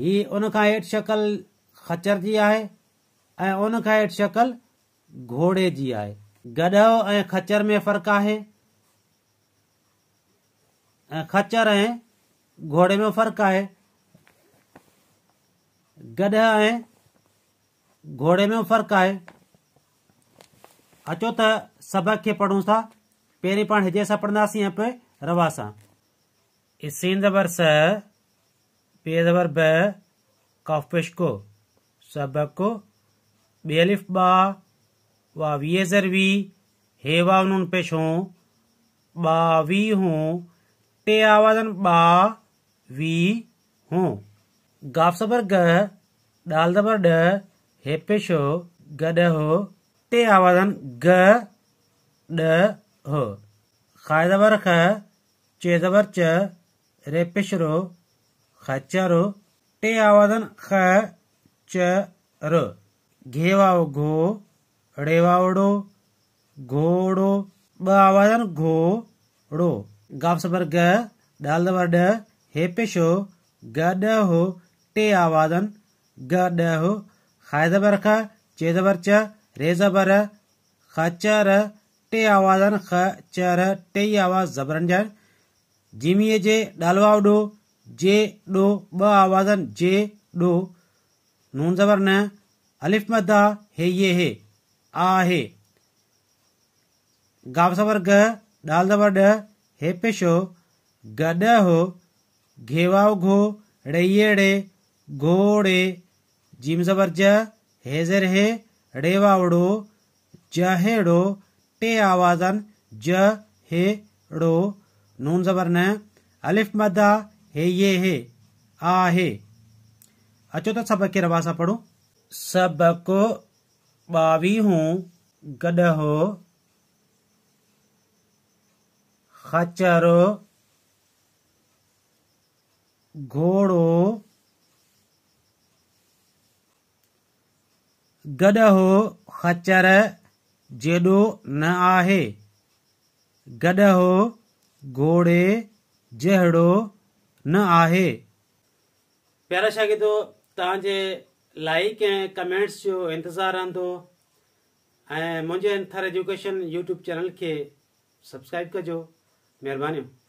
ही उनखां हेठ शकल खचर जी आहे ऐं हेठ शकल घोड़े जी आहे गॾहो ऐं खचर में फर्क है ऐं खचर ऐं घोड़े में फर्क है गॾह ऐं घोड़े में फर्क है अचो त सबक के पढ़ूं था पहिरीं पाण हिजे सां पढ़ंदासीं ऐं पोइ रवा सां इसीन द वर्स पेदवर ब काफपेशको सबको बेलिफ बा वा वियजर वी हेवा नून पेश हों बा वी हों टे आवाजन बा वी हों गाफ सबर ग दाल दबर ड हे पेश ग गड हो टे आवाजन ग ड हो खाय दबर ख चे दबर च रे पेश रो खच्चरु टे आवादन ख च र घेवाव घो ड़ेवावड़ो घोड़ो ब आवादन घोड़ो गाफ सबर ग डाल दबर ड हेपेशो गड हो टे आवादन गड हो खाय दबर ख चे दबर च रे जबर खचर टे आवादन ख चर टे आवाज जबरन जर जिमीए जे डालवावडो जे डो ब आवाजन जे डो नून ज़बर न अलिफ मद हे ये हे आ हे गाव ज़बर ग डाल ज़बर ड हे पेशो ग ड हो घेवाओ घो रे रे घोड़े जिम ज़बर ज हेज़र हे रेवावड़ो जहेड़ो टे आवाजन ज हे ड़ो नून ज़बर न अलिफ मदा हे ये हे आ हे अचो अच्छा तो सबक के रवा सां पढ़ो सबक गड हो खचरो घोड़ो गड हो खचर जेडो न आहे गड हो घोड़े जहिड़ो न आहे प्यारा छा तव्हांजे लाइक ऐं कमेंट्स जो इंतज़ारु रहंदो ऐं मुंहिंजे थर एजुकेशन यूट्यूब चैनल खे सब्सक्राइब कजो महिरबानी